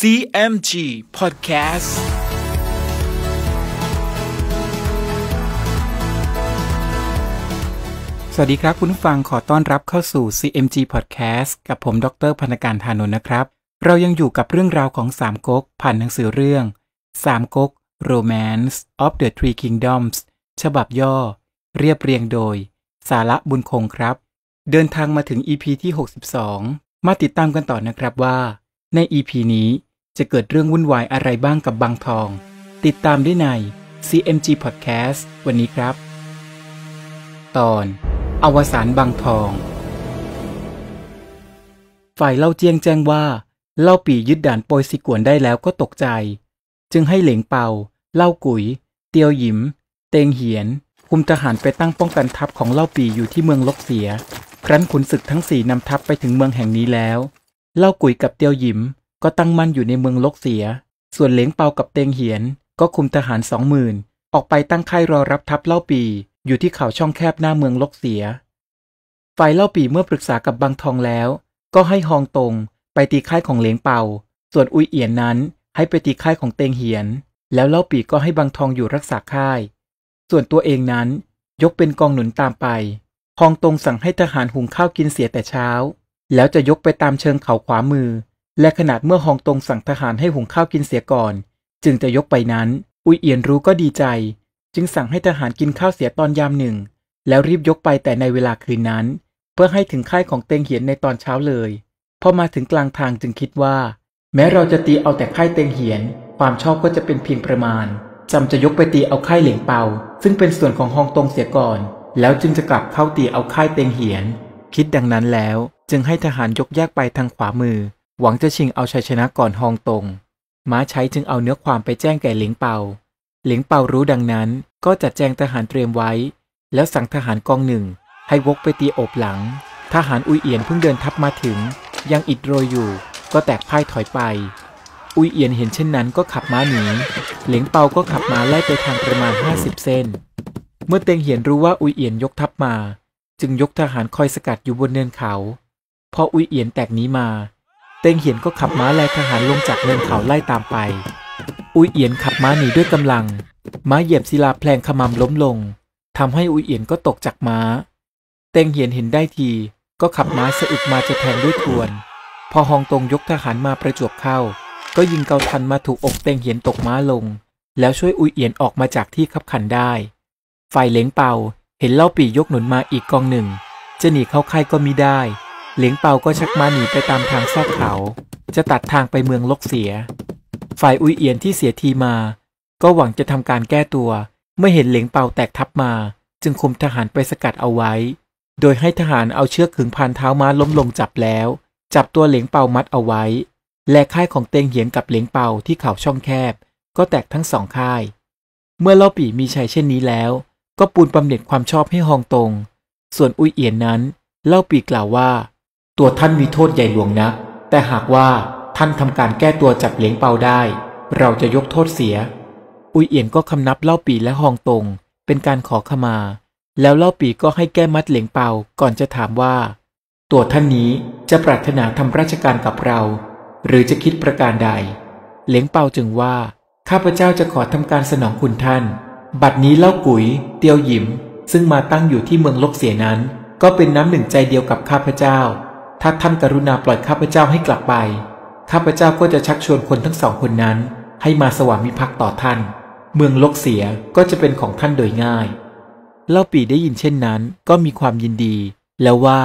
CMG Podcast สวัสดีครับ คุณฟังขอต้อนรับเข้าสู่ CMG Podcast กับผมดรพันการธานนท์นะครับ เรายังอยู่กับเรื่องราวของสามก๊กผ่านหนังสือเรื่องสามก๊ก Romance of the Three Kingdoms ฉบับย่อ เรียบเรียงโดย สาระบุญคงครับ เดินทางมาถึง EP ที่ 62 มาติดตามกันต่อนะครับว่า ใน EP นี้จะเกิดเรื่องวุ่นวายอะไรบ้างกับบางทอง ติดตามได้ใน CMG Podcast วันนี้ครับ ตอน อวสานบางทอง ฝ่ายเล่าเจียงแจ้งว่า เล่าปียึดด่านโปยสิกวนได้แล้วก็ตกใจ จึงให้เหลงเปาเล่ากุ๋ย เตียวหยิม เตงเหียน คุมทหารไปตั้งป้องกันทัพของเล่าปีอยู่ที่เมืองลกเสีย ครั้นขุนศึกทั้งสี่นำทัพไปถึงเมืองแห่งนี้แล้ว เล่ากุ๋ยกับเตียวหยิมก็ตั้งมั่นอยู่ในเมืองลกเสีย ส่วนเหลงเปา กับเตงเหียน ก็คุมทหารสองหมื่น ออกไปตั้งค่ายรอรับทัพเล่าปี อยู่ที่เขาช่องแคบหน้าเมืองลกเสีย ฝ่ายเล่าปีเมื่อปรึกษากับบางทองแล้ว ก็ให้ฮองตงไปตีค่ายของเหลงเปา ส่วนอุยเอียนนั้นให้ไปตีค่ายของเตงเหียน แล้วเล่าปีก็ให้บางทองอยู่รักษาค่าย ส่วนตัวเองนั้น ยกเป็นกองหนุนตามไปฮองตงสั่งให้ทหารหุงข้าวกินเสียแต่เช้า แล้วจะยกไปตามเชิงเขาขวามือและขนาดเมื่อฮองตงสั่งทหารให้หุงข้าวกินเสียก่อน จึงจะยกไปนั้น อุยเอียนรู้ก็ดีใจ จึงสั่งให้ทหารกินข้าวเสียตอนยามหนึ่ง แล้วรีบยกไปแต่ในเวลาคืนนั้น เพื่อให้ถึงค่ายของเตงเหียนในตอนเช้าเลยพอมาถึงกลางทางจึงคิดว่า แม้เราจะตีเอาแต่ค่ายเตงเหียน ความชอบก็จะเป็นเพียงประมาณจำจะยกไปตีเอาค่ายเหลียงเปา ซึ่งเป็นส่วนของฮองตงเสียก่อน แล้วจึงจะกลับเข้าตีเอาค่ายเตงเหียน คิดดังนั้นแล้วจึงให้ทหารยกแยกไปทางขวามือหวังจะชิงเอาชัยชนะก่อนฮองตง ม้าใช้จึงเอาเนื้อความไปแจ้งแก่หลิงเปาหลิงเปารู้ดังนั้นก็จัดแจงทหารเตรียมไว้ แล้วสั่งทหารกองหนึ่งให้วกไปตีโอบหลัง ทหารอุยเอียนเพิ่งเดินทัพมาถึง ยังอิดโรยอยู่ก็แตกพ่ายถอยไป อุยเอียนเห็นเช่นนั้นก็ขับม้าหนีหลิงเปาก็ขับม้าไล่ไปทางประมาณ50เส้น เมื่อเตงเหียนรู้ว่าอุยเอียนยกทัพมา จึงยกทหารคอยสกัดอยู่บนเนินเขา พออุยเอียนแตกหนีมาเต็งเหียนก็ขับม้าแลทหารลงจากเนินเขาไล่ตามไป อุยเอียนขับม้าหนีด้วยกำลัง ม้าเหยียบศิลาแพลงขมำล้มลง ทำให้อุยเอียนก็ตกจากม้า เต็งเหียนเห็นได้ที ก็ขับม้าสะอึกมาจะแทงด้วยทวน พอฮองตงยกทหารมาประจวบเข้า ก็ยิงเกาทันมาถูกอกเต็งเหียนตกม้าลง แล้วช่วยอุยเอียนออกมาจากที่ขับขันได้ ฝ่ายเหลงเป่าเห็นเล่าปียกหนุนมาอีกกองหนึ่ง จะหนีเข้าค่ายก็มิได้เหลียงเปาก็ชักม้าหนีไปตามทางซอกเขา จะตัดทางไปเมืองลกเสีย ฝ่ายอุยเอียนที่เสียทีมา ก็หวังจะทำการแก้ตัว เมื่อเห็นเหลียงเปาแตกทับมา จึงคุมทหารไปสกัดเอาไว้ โดยให้ทหารเอาเชือกขึงพันเท้าม้าล้มลงจับแล้ว จับตัวเหลียงเปามัดเอาไว้ และค่ายของเตงเหียนกับเหลียงเปาที่เขาช่องแคบ ก็แตกทั้งสองค่าย เมื่อเล่าปี่มีชัยเช่นนี้แล้ว ก็ปูนบำเหน็จความชอบให้ฮองตงส่วนอุยเอียนนั้นเล่าปี่กล่าวว่าตัวท่านมีโทษใหญ่หลวงนะักแต่หากว่าท่านทำการแก้ตัวจับเหลียงเปาได้ เราจะยกโทษเสีย อุยเอี่ยนก็คำนับเล่าปีและหองตงเป็นการขอขมา แล้วเล่าปีก็ให้แก้มัดเหลียงเปา ก่อนจะถามว่า ตัวท่านนี้จะปรารถนาทำราชการกับเรา หรือจะคิดประการใด เหลียงเปาจึงว่า ข้าพเจ้าจะขอทำการสนองคุณท่าน บัดนี้เล่ากุ๋ย เตียวหยิม ซึ่งมาตั้งอยู่ที่เมืองลกเสียนั้น ก็เป็นน้ำหนึ่งใจเดียวกับข้าพเจ้าถ้าท่านกรุณาปล่อยข้าพเจ้าให้กลับไป ข้าพเจ้าก็จะชักชวนคนทั้งสองคนนั้น ให้มาสวามิภักดิ์ต่อท่าน เมืองลกเสียก็จะเป็นของท่านโดยง่าย เล่าปีได้ยินเช่นนั้น ก็มีความยินดี แล้วว่า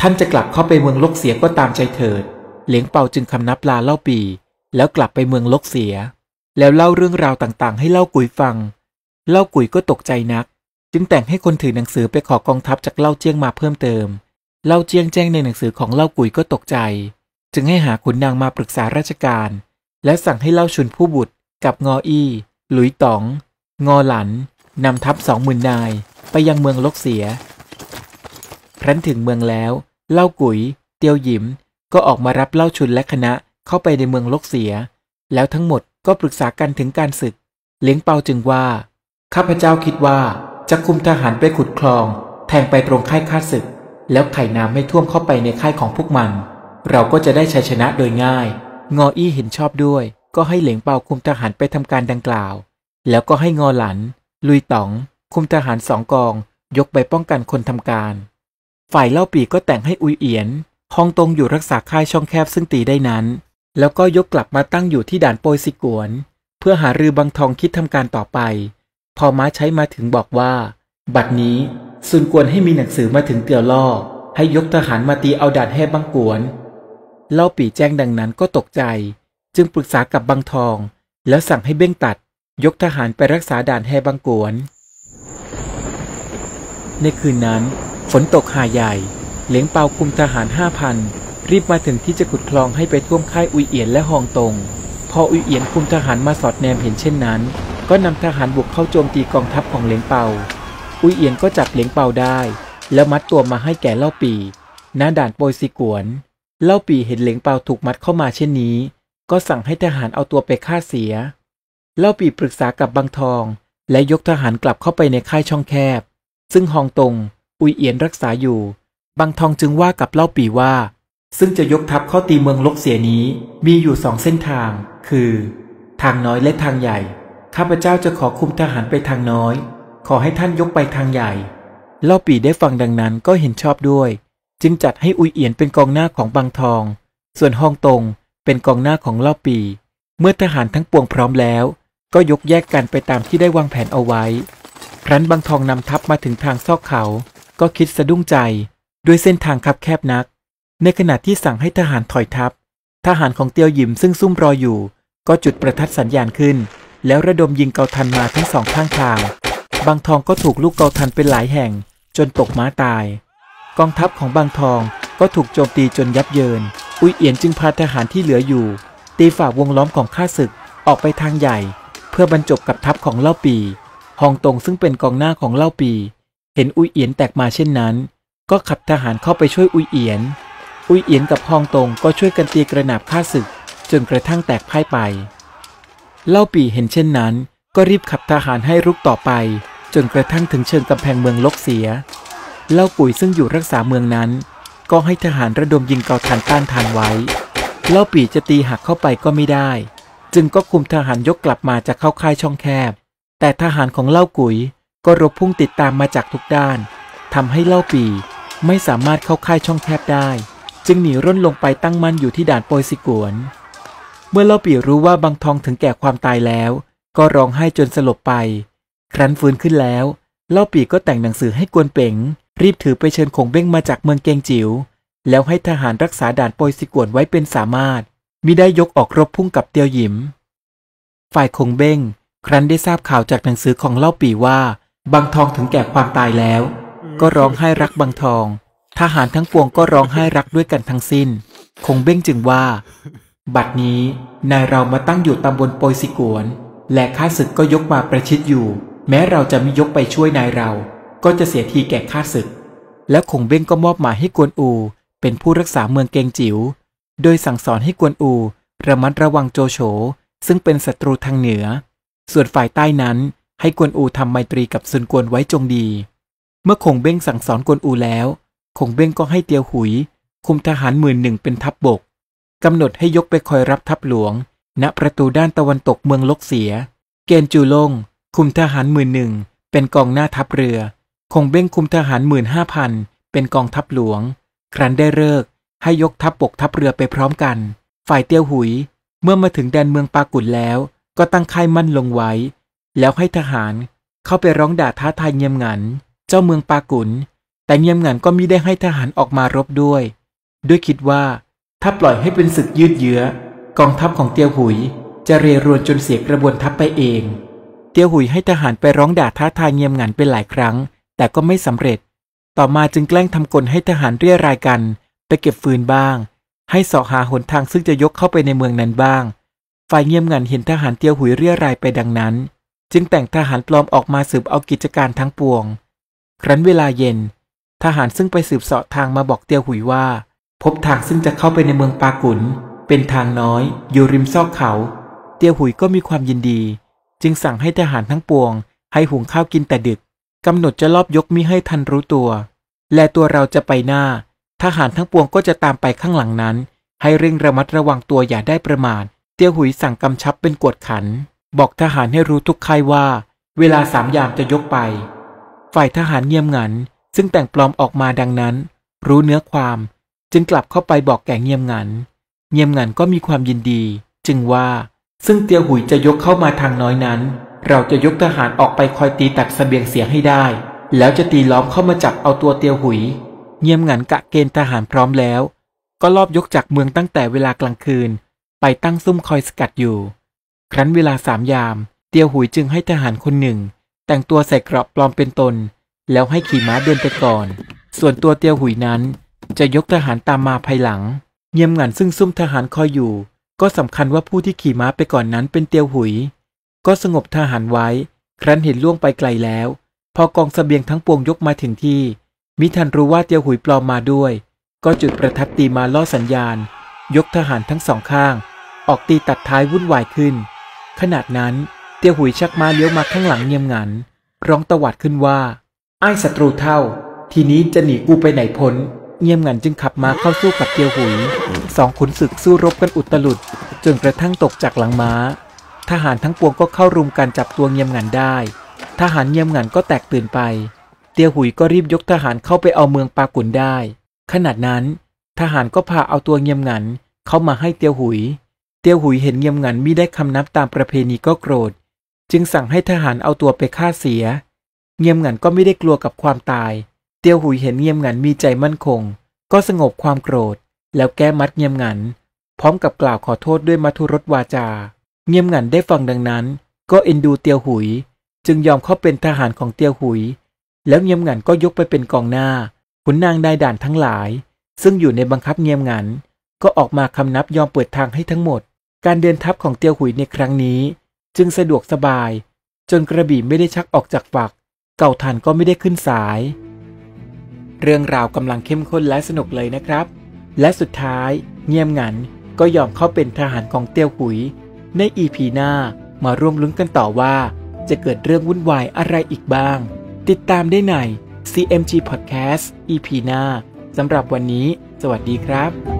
ท่านจะกลับเข้าไปเมืองลกเสียก็ตามใจเถิด เหลียงเปาจึงคำนับลาเล่าปีแล้วกลับไปเมืองลกเสีย แล้วเล่าเรื่องราวต่างๆ ให้เล่ากุยฟัง เล่ากุยก็ตกใจนัก จึงแต่งให้คนถือหนังสือไปขอกองทัพจากเล่าเจียงมาเพิ่มเติมเล่าเจียงแจ้งในหนังสือของเล่ากุยก็ตกใจ จึงให้หาขุนนางมาปรึกษาราชการ และสั่งให้เล่าชุนผู้บุตร กับงออี้ หลุยต๋อง งอหลัน นำทัพสองหมื่นนาย ไปยังเมืองลกเสียครั้นถึงเมืองแล้ว เล่ากุยเตียวหยิม ก็ออกมารับเล่าชุนและคณะเข้าไปในเมืองลกเสีย แล้วทั้งหมดก็ปรึกษากันถึงการศึก เลี้ยงเปาจึงว่า ข้าพเจ้าคิดว่าจะคุมทหารไปขุดคลอง แทงไปตรงค่ายข้าศึกแล้วไข่น้ำไม่ท่วมเข้าไปในค่ายของพวกมัน เราก็จะได้ชัยชนะโดยง่าย งออี้เห็นชอบด้วย ก็ให้เหลียงเปาคุมทหารไปทำการดังกล่าว แล้วก็ให้งอหลัน ลุยต๋อง คุมทหารสองกอง ยกไปป้องกันคนทำการ ฝ่ายเล่าปีก็แต่งให้อุยเอียนฮองตงอยู่รักษาค่ายช่องแคบซึ่งตีได้นั้น แล้วก็ยกกลับมาตั้งอยู่ที่ด่านโปยสิกวน เพื่อหารือบางทองคิดทำการต่อไป พอม้าใช้มาถึงบอกว่า บัดนี้ซุนกวนให้มีหนังสือมาถึงเตี่ยวล่อ ให้ยกทหารมาตีเอาด่านแห่บังกวน เล่าปี่แจ้งดังนั้นก็ตกใจ จึงปรึกษากับบังทอง แล้วสั่งให้เบ้งตัด ยกทหารไปรักษาด่านแห่บังกวน ในคืนนั้น ฝนตกหาใหญ่ เหลียงเปาคุมทหารห้าพันรีบมาถึงที่จะขุดคลองให้ไปท่วมค่ายอุยเอียนและฮองตง พออุยเอียนคุมทหารมาสอดแนมเห็นเช่นนั้น ก็นำทหารบุกเข้าโจมตีกองทัพของเหลียงเปาอุยเอียงก็จับเหลียงเปาได้ แล้วมัดตัวมาให้แก่เล่าปีหน้าด่านโปยสิกวน เล่าปีเห็นเหลียงเปาถูกมัดเข้ามาเช่นนี้ ก็สั่งให้ทหารเอาตัวไปฆ่าเสีย เล่าปีปรึกษากับบางทอง และยกทหารกลับเข้าไปในค่ายช่องแคบ ซึ่งฮองตงอุยเอียนรักษาอยู่บางทองจึงว่ากับเล่าปีว่า ซึ่งจะยกทัพเข้าตีเมืองลกเสียนี้ มีอยู่สองเส้นทาง คือ ทางน้อยและทางใหญ่ข้าพเจ้าจะขอคุมทหารไปทางน้อยขอให้ท่านยกไปทางใหญ่ เล่าปีได้ฟังดังนั้นก็เห็นชอบด้วย จึงจัดให้อุยเอียนเป็นกองหน้าของบางทอง ส่วนฮองตงเป็นกองหน้าของเล่าปี เมื่อทหารทั้งปวงพร้อมแล้ว ก็ยกแยกกันไปตามที่ได้วางแผนเอาไว้ครั้นบางทองนำทัพมาถึงทางซอกเขา ก็คิดสะดุ้งใจด้วยเส้นทางคับแคบนัก ในขณะที่สั่งให้ทหารถอยทัพ ทหารของเตียวหยิมซึ่งซุ่มรออยู่ ก็จุดประทัดสัญญาณขึ้น แล้วระดมยิงเกาทันมาทั้งสองข้างทางบางทองก็ถูกลูกเกาทันเป็นหลายแห่ง จนตกม้าตาย กองทัพของบางทองก็ถูกโจมตีจนยับเยิน อุยเอียนจึงพาทหารที่เหลืออยู่ ตีฝ่าวงล้อมของข้าศึกออกไปทางใหญ่ เพื่อบรรจบกับทัพของเล่าปีฮองตงซึ่งเป็นกองหน้าของเล่าปี เห็นอุยเอียนแตกมาเช่นนั้น ก็ขับทหารเข้าไปช่วยอุยเอียนอุยเอียนกับฮองตงก็ช่วยกันตีกระหนาบข้าศึก จนกระทั่งแตกพ่ายไป เล่าปีเห็นเช่นนั้น ก็รีบขับทหารให้รุกต่อไปจนกระทั่งถึงเชิงกำแพงเมืองลกเสีย เล่าปุ๋ยซึ่งอยู่รักษาเมืองนั้น ก็ให้ทหารระดมยิงเกาทานต้านทานไว้ เล่าปีจะตีหักเข้าไปก็ไม่ได้ จึงก็คุมทหารยกกลับมาจะเข้าค่ายช่องแคบ แต่ทหารของเล่ากุ๋ยก็รบพุ่งติดตามมาจากทุกด้าน ทำให้เล่าปีไม่สามารถเข้าค่ายช่องแคบได้ จึงหนีร่นลงไปตั้งมั่นอยู่ที่ด่านโปยสิกวน เมื่อเล่าปีรู้ว่าบางทองถึงแก่ความตายแล้ว ก็ร้องไห้จนสลบไปครั้นฟื้นขึ้นแล้ว เล่าปีก็แต่งหนังสือให้กวนเป๋ง รีบถือไปเชิญคงเบ้งมาจากเมืองเกงจิว๋ว แล้วให้ทหารรักษาด่านปอยสิกวนไว้เป็นสามารถ มิได้ยกออกรบพุ่งกับเตียวหยิม ฝ่ายคงเบ้งครั้นได้ทราบข่าวจากหนังสือของเล่าปีว่า บางทองถึงแก่ความตายแล้ว ก็ร้องไห้รักบางทอง ทหารทั้งปวงก็ร้องไห้รักด้วยกันทั้งสิ้น คงเบ้งจึงว่า บัดนี้นายเรามาตั้งอยู่ตำบลปอยสิกวน และข้าศึกก็ยกมาประชิดอยู่แม้เราจะไม่ยกไปช่วยนายเรา ก็จะเสียทีแก่ข้าศึก แล้วคงเบ้งก็มอบหมายให้กวนอู เป็นผู้รักษาเมืองเกงจิว๋ว โดยสั่งสอนให้กวนอูระมัดระวังโจโฉ ซึ่งเป็นศัตรูทางเหนือ ส่วนฝ่ายใต้นั้นให้กวนอูทำไมตรีกับซุนกวนไว้จงดี เมื่อคงเบ้งสั่งสอนกวนอูแล้วคงเบ้งก็ให้เตียวหุยคุมทหารหมื่นหนึ่งเป็นทัพบบกกำหนดให้ยกไปคอยรับทัพหลวง ณประตูด้านตะวันตกเมืองลกเสีย เกณฑ์จูลงคุมทหารหมื่นหนึ่งเป็นกองหน้าทัพเรือ คงเบ้งคุมทหารหมื่นห้าพัน เป็นกองทัพหลวง ครั้นได้เลิกให้ยกทัพปกทัพเรือไปพร้อมกัน ฝ่ายเตียวหุยเมื่อมาถึงแดนเมืองปากุนแล้ว ก็ตั้งค่ายมั่นลงไว้ แล้วให้ทหารเข้าไปร้องด่าท้าทายเงียมงันเจ้าเมืองปากุนแต่เงียมงันก็มิได้ให้ทหารออกมารบด้วย ด้วยคิดว่า ถ้าปล่อยให้เป็นศึกยืดเยื้อ กองทัพของเตียวหุย จะเรรวนจนเสียกระบวนทัพไปเองเตียวหุยให้ทหารไปร้องด่าท้าทายเงียบงันเป็นหลายครั้ง แต่ก็ไม่สำเร็จ ต่อมาจึงแกล้งทำกลให้ทหารเรียรายกัน ไปเก็บฟืนบ้าง ให้สอหาหนทางซึ่งจะยกเข้าไปในเมืองนั้นบ้างฝ่ายเงียบงันเห็นทหารเตียวหุยเรียรายไปดังนั้น จึงแต่งทหารปลอมออกมาสืบเอากิจการทั้งปวง ครั้นเวลาเย็น ทหารซึ่งไปสืบเสาะทางมาบอกเตียวหุยว่า พบทางซึ่งจะเข้าไปในเมืองปากุนเป็นทางน้อย อยู่ริมซอกเขา เตียวหุยก็มีความยินดีจึงสั่งให้ทหารทั้งปวง ให้หุงข้าวกินแต่ดึกกำหนดจะลอบยกมิให้ทันรู้ตัว และตัวเราจะไปหน้า ทหารทั้งปวงก็จะตามไปข้างหลังนั้น ให้เร่งระมัดระวังตัวอย่าได้ประมาท เตียวหุยสั่งกำชับเป็นกวดขัน บอกทหารให้รู้ทุกค่ายว่า เวลาสามยามจะยกไป ฝ่ายทหารเงียบงันซึ่งแต่งปลอมออกมาดังนั้น รู้เนื้อความ จึงกลับเข้าไปบอกแก่เงียบงันเงียบงันก็มีความยินดี จึงว่าซึ่งเตียวหุยจะยกเข้ามาทางน้อยนั้น เราจะยกทหารออกไปคอยตีตัดสเสบียงเสียงให้ได้ แล้วจะตีล้อมเข้ามาจับเอาตัวเตียวหุย เงียมหงันกะเกณฑ์ทหารพร้อมแล้ว ก็ลอบยกจากเมืองตั้งแต่เวลากลางคืน ไปตั้งซุ่มคอยสกัดอยู่ ครั้นเวลาสามยาม เตียวหุยจึงให้ทหารคนหนึ่ง แต่งตัวใส่เกราะปลอมเป็นตน แล้วให้ขี่ม้าเดินไปก่อน ส่วนตัวเตียวหุยนั้น จะยกทหารตามมาภายหลัง เงียมหงันซึ่งซุ่มทหารคอยอยู่ก็สำคัญว่าผู้ที่ขี่ม้าไปก่อนนั้นเป็นเตียวหุย ก็สงบทหารไว้ ครั้นเห็นล่วงไปไกลแล้ว พอกองสเสบียงทั้งปวงยกมาถึงที่ มิทันรู้ว่าเตียวหุยปลอมมาด้วย ก็จุดประทัดตีมาล่อสัญญาณ ยกทหารทั้งสองข้าง ออกตีตัดท้ายวุ่นวายขึ้นขณะนั้นเตียวหุยชักม้าเลี้ยวมาข้างหลังเงียมงัน ร้องตวัดขึ้นว่า ไอ้ศัตรูเท่า ทีนี้จะหนีกูไปไหนพ้นเงียเงันจึงขับมาเข้าสู้กับเตียวหุย สองขุนศึกสู้รบกันอุตลุดจนกระทั่งตกจากหลังม้า ทหารทั้งปวงก็เข้ารุมกันจับตัวเงียเงันได้ ทหารเงียเงันก็แตกตื่นไป เตียวหุยก็รีบยกทหารเข้าไปเอาเมืองปากุนได้ ขนาดนั้น ทหารก็พาเอาตัวเงียเงันเข้ามาให้เตียวหุย เตียวหุยเห็นเงียเงันมิได้คำนับตามประเพณีก็โกรธ จึงสั่งให้ทหารเอาตัวไปฆ่าเสีย เงียเงันก็ไม่ได้กลัวกับความตายเตียวหุยเห็นเงียมงันมีใจมั่นคง ก็สงบความโกรธ แล้วแก้มัดเงียมงันพร้อมกับกล่าวขอโทษด้วยมัทุรสวาจาเงียมงันได้ฟังดังนั้น ก็เอ็นดูเตียวหุยจึงยอมเข้าเป็นทหารของเตียวหุย แล้วเงียมงันก็ยกไปเป็นกองหน้าขุนนางนายด่านทั้งหลาย ซึ่งอยู่ในบังคับเงียมงันก็ออกมาคำนับยอมเปิดทางให้ทั้งหมด การเดินทัพของเตียวหุยในครั้งนี้ จึงสะดวกสบายจนกระบี่ไม่ได้ชักออกจากฝัก เก่าทานก็ไม่ได้ขึ้นสายเรื่องราวกำลังเข้มข้นและสนุกเลยนะครับ และสุดท้ายเงียมงันก็ยอมเข้าเป็นทหารของเตียวหุย ในอีพีหน้ามาร่วมลุ้นกันต่อว่า จะเกิดเรื่องวุ่นวายอะไรอีกบ้าง ติดตามได้ใน CMG Podcast EP หน้าสำหรับวันนี้สวัสดีครับ